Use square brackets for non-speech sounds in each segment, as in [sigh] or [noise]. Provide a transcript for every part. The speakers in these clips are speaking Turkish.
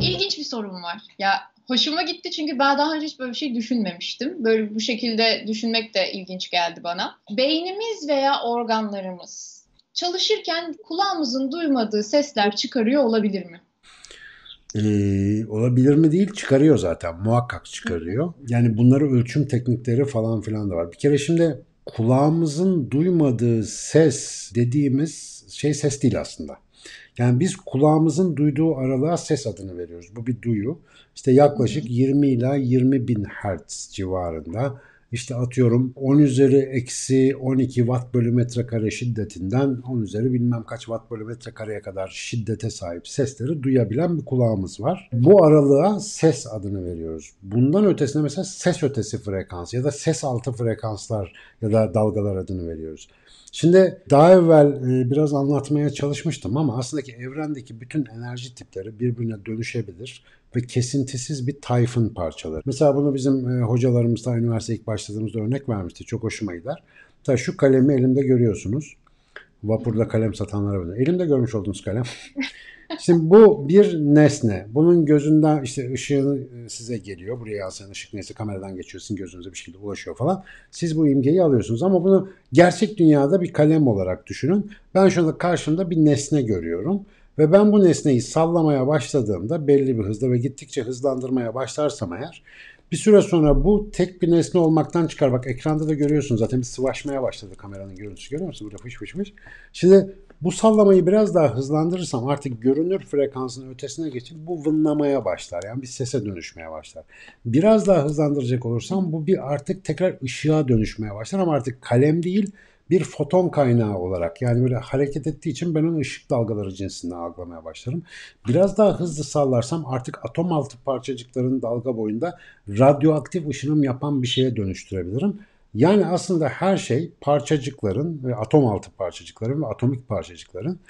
İlginç bir sorum var. Ya hoşuma gitti çünkü ben daha önce hiç böyle bir şey düşünmemiştim. Böyle bu şekilde düşünmek de ilginç geldi bana. Beynimiz veya organlarımız çalışırken kulağımızın duymadığı sesler çıkarıyor olabilir mi? Ee, olabilir mi değil çıkarıyor zaten muhakkak çıkarıyor. Yani bunları ölçüm teknikleri falan filan da var. Bir kere şimdi kulağımızın duymadığı ses dediğimiz şey ses değil aslında. Yani biz kulağımızın duyduğu aralığa ses adını veriyoruz. Bu bir duyu. İşte yaklaşık 20 ila 20 bin hertz civarında işte atıyorum 10 üzeri eksi 12 watt bölü metrekare şiddetinden 10 üzeri bilmem kaç watt bölü metrekareye kadar şiddete sahip sesleri duyabilen bir kulağımız var. Bu aralığa ses adını veriyoruz. Bundan ötesine mesela ses ötesi frekans ya da ses altı frekanslar ya da dalgalar adını veriyoruz. Şimdi daha evvel e, biraz anlatmaya çalışmıştım ama aslında ki evrendeki bütün enerji tipleri birbirine dönüşebilir ve kesintisiz bir Typhoon parçaları. Mesela bunu bizim e, hocalarımız da üniversite ilk başladığımızda örnek vermişti. Çok hoşuma gider. Ta şu kalemi elimde görüyorsunuz. Vapurda kalem satanlara böyle. Elimde görmüş olduğunuz kalem. [laughs] Şimdi bu bir nesne. Bunun gözünden işte ışığın e, size geliyor. Buraya yansıyan ışık neyse kameradan geçiyor. Sizin gözünüze bir şekilde ulaşıyor falan. Siz bu imgeyi alıyorsunuz ama bunu gerçek dünyada bir kalem olarak düşünün. Ben şu anda karşımda bir nesne görüyorum. Ve ben bu nesneyi sallamaya başladığımda belli bir hızda ve gittikçe hızlandırmaya başlarsam eğer bir süre sonra bu tek bir nesne olmaktan çıkar. Bak ekranda da görüyorsun zaten bir sıvaşmaya başladı kameranın görüntüsü görüyor musun? Burada fış fış fış. Şimdi bu sallamayı biraz daha hızlandırırsam artık görünür frekansın ötesine geçip bu vınlamaya başlar. Yani bir sese dönüşmeye başlar. Biraz daha hızlandıracak olursam bu bir artık tekrar ışığa dönüşmeye başlar ama artık kalem değil bir foton kaynağı olarak yani böyle hareket ettiği için ben onu ışık dalgaları cinsinden algılamaya başlarım. Biraz daha hızlı sallarsam artık atom altı parçacıkların dalga boyunda radyoaktif ışınım yapan bir şeye dönüştürebilirim. Yani aslında her şey parçacıkların ve atom altı parçacıkların ve atomik parçacıkların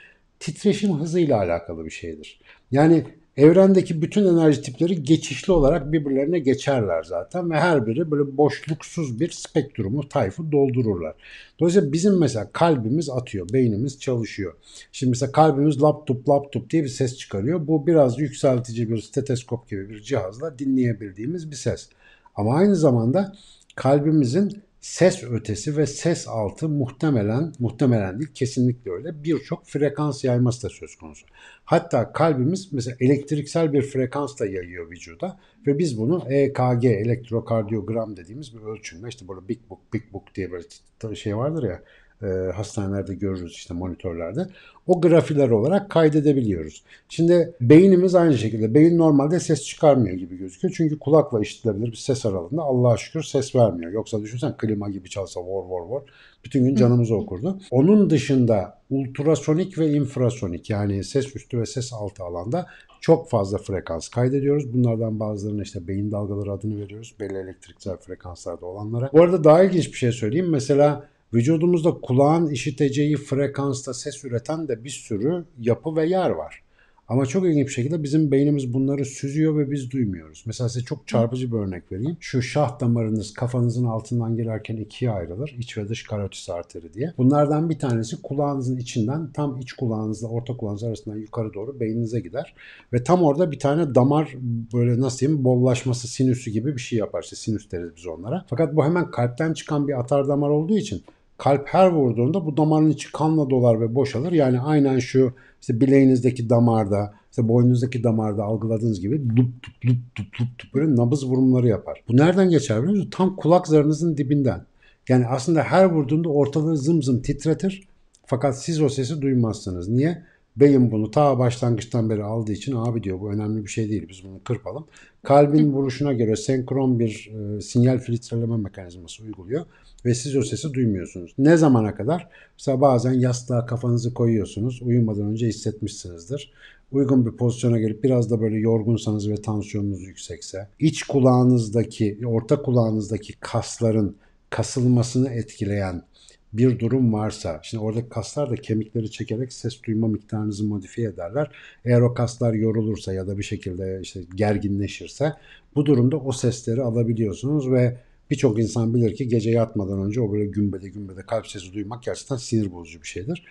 titreşim hızıyla alakalı bir şeydir. Yani evrendeki bütün enerji tipleri geçişli olarak birbirlerine geçerler zaten ve her biri böyle boşluksuz bir spektrumu, tayfı doldururlar. Dolayısıyla bizim mesela kalbimiz atıyor, beynimiz çalışıyor. Şimdi mesela kalbimiz lap tup diye bir ses çıkarıyor. Bu biraz yükseltici bir steteskop gibi bir cihazla dinleyebildiğimiz bir ses. Ama aynı zamanda kalbimizin ses ötesi ve ses altı muhtemelen, muhtemelen değil kesinlikle öyle birçok frekans yayması da söz konusu. Hatta kalbimiz mesela elektriksel bir frekans da yayıyor vücuda ve biz bunu EKG, elektrokardiyogram dediğimiz bir ölçümle işte böyle big book, big book diye böyle şey vardır ya e, hastanelerde görürüz işte monitörlerde. O grafiler olarak kaydedebiliyoruz. Şimdi beynimiz aynı şekilde. Beyin normalde ses çıkarmıyor gibi gözüküyor. Çünkü kulakla işitilebilir bir ses aralığında Allah'a şükür ses vermiyor. Yoksa düşünsen klima gibi çalsa vor vor vor. Bütün gün canımızı okurdu. Onun dışında ultrasonik ve infrasonik yani ses üstü ve ses altı alanda çok fazla frekans kaydediyoruz. Bunlardan bazılarına işte beyin dalgaları adını veriyoruz. Belli elektriksel frekanslarda olanlara. Bu arada daha ilginç bir şey söyleyeyim. Mesela Vücudumuzda kulağın işiteceği frekansta ses üreten de bir sürü yapı ve yer var. Ama çok ilginç bir şekilde bizim beynimiz bunları süzüyor ve biz duymuyoruz. Mesela size çok çarpıcı bir örnek vereyim. Şu şah damarınız kafanızın altından girerken ikiye ayrılır. İç ve dış karotis arteri diye. Bunlardan bir tanesi kulağınızın içinden tam iç kulağınızla orta kulağınız arasından yukarı doğru beyninize gider. Ve tam orada bir tane damar böyle nasıl diyeyim bollaşması sinüsü gibi bir şey yapar. İşte sinüs deriz biz onlara. Fakat bu hemen kalpten çıkan bir atar damar olduğu için Kalp her vurduğunda bu damarın içi kanla dolar ve boşalır. Yani aynen şu işte bileğinizdeki damarda, işte boynunuzdaki damarda algıladığınız gibi lup lup lup lup lup, lup böyle nabız vurumları yapar. Bu nereden geçer biliyor musunuz? Tam kulak zarınızın dibinden. Yani aslında her vurduğunda ortalığı zım zım titretir. Fakat siz o sesi duymazsınız. Niye? Beyin bunu ta başlangıçtan beri aldığı için abi diyor bu önemli bir şey değil biz bunu kırpalım. Kalbin vuruşuna göre senkron bir e, sinyal filtreleme mekanizması uyguluyor ve siz o sesi duymuyorsunuz. Ne zamana kadar? Mesela bazen yastığa kafanızı koyuyorsunuz uyumadan önce hissetmişsinizdir. Uygun bir pozisyona gelip biraz da böyle yorgunsanız ve tansiyonunuz yüksekse iç kulağınızdaki orta kulağınızdaki kasların kasılmasını etkileyen bir durum varsa, şimdi orada kaslar da kemikleri çekerek ses duyma miktarınızı modifiye ederler. Eğer o kaslar yorulursa ya da bir şekilde işte gerginleşirse bu durumda o sesleri alabiliyorsunuz ve birçok insan bilir ki gece yatmadan önce o böyle gümbede gümbede kalp sesi duymak gerçekten sinir bozucu bir şeydir.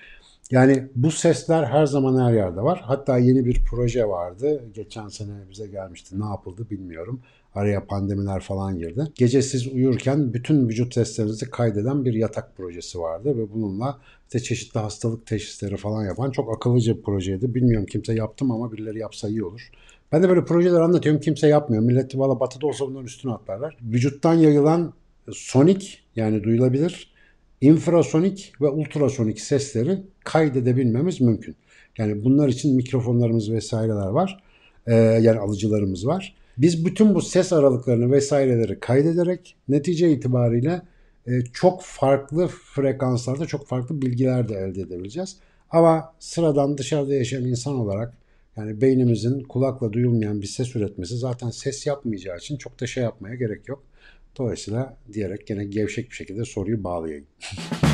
Yani bu sesler her zaman her yerde var. Hatta yeni bir proje vardı. Geçen sene bize gelmişti. Ne yapıldı bilmiyorum. Araya pandemiler falan girdi. Gece siz uyurken bütün vücut seslerinizi kaydeden bir yatak projesi vardı ve bununla işte çeşitli hastalık teşhisleri falan yapan çok akıllıca bir projeydi. Bilmiyorum kimse yaptım ama birileri yapsa iyi olur. Ben de böyle projeler anlatıyorum kimse yapmıyor. Millet valla batıda olsa bunların üstüne atlarlar. Vücuttan yayılan sonik yani duyulabilir infrasonik ve ultrasonik sesleri kaydedebilmemiz mümkün. Yani bunlar için mikrofonlarımız vesaireler var. Ee, yani alıcılarımız var. Biz bütün bu ses aralıklarını vesaireleri kaydederek netice itibariyle e, çok farklı frekanslarda çok farklı bilgiler de elde edebileceğiz. Ama sıradan dışarıda yaşayan insan olarak yani beynimizin kulakla duyulmayan bir ses üretmesi zaten ses yapmayacağı için çok da şey yapmaya gerek yok. Dolayısıyla diyerek gene gevşek bir şekilde soruyu bağlayayım. [laughs]